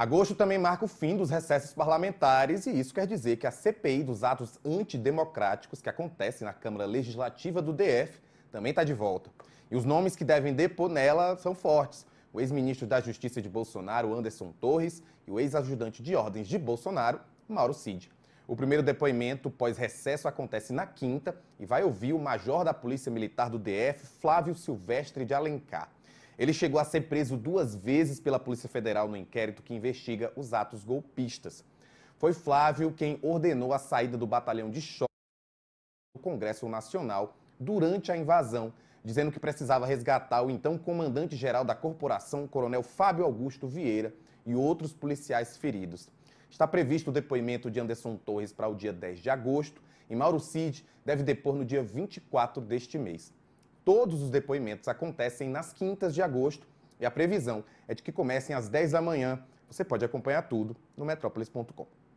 Agosto também marca o fim dos recessos parlamentares e isso quer dizer que a CPI dos atos antidemocráticos que acontecem na Câmara Legislativa do DF também está de volta. E os nomes que devem depor nela são fortes. O ex-ministro da Justiça de Bolsonaro, Anderson Torres, e o ex-ajudante de ordens de Bolsonaro, Mauro Cid. O primeiro depoimento pós-recesso acontece na quinta e vai ouvir o major da Polícia Militar do DF, Flávio Silvestre de Alencar. Ele chegou a ser preso duas vezes pela Polícia Federal no inquérito que investiga os atos golpistas. Foi Flávio quem ordenou a saída do batalhão de choque do Congresso Nacional durante a invasão, dizendo que precisava resgatar o então comandante-geral da corporação, coronel Fábio Augusto Vieira, e outros policiais feridos. Está previsto o depoimento de Anderson Torres para o dia 10 de agosto e Mauro Cid deve depor no dia 24 deste mês. Todos os depoimentos acontecem nas quintas de agosto e a previsão é de que comecem às 10 da manhã. Você pode acompanhar tudo no metrópolis.com.